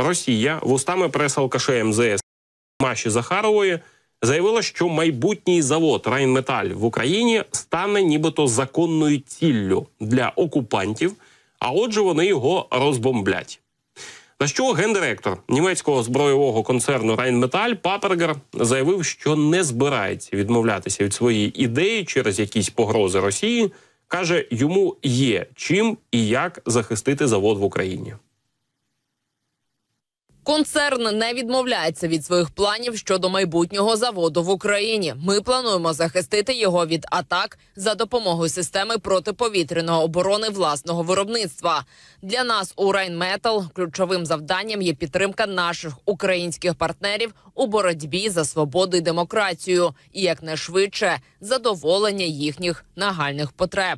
Росія вустами прес-алкашея МЗС Маші Захарової заявила, що майбутній завод Райнметаль в Україні стане нібито законною ціллю для окупантів, а отже, вони його розбомблять. На що гендиректор німецького збройового концерну Райнметаль Папергер заявив, що не збирається відмовлятися від своєї ідеї через якісь погрози Росії, каже йому є чим і як захистити завод в Україні. Концерн не відмовляється від своїх планів щодо майбутнього заводу в Україні. Ми плануємо захистити його від атак за допомогою системи протиповітряної оборони власного виробництва. Для нас у Райнметал ключовим завданням є підтримка наших українських партнерів у боротьбі за свободу і демократію, і якнайшвидше задоволення їхніх нагальних потреб.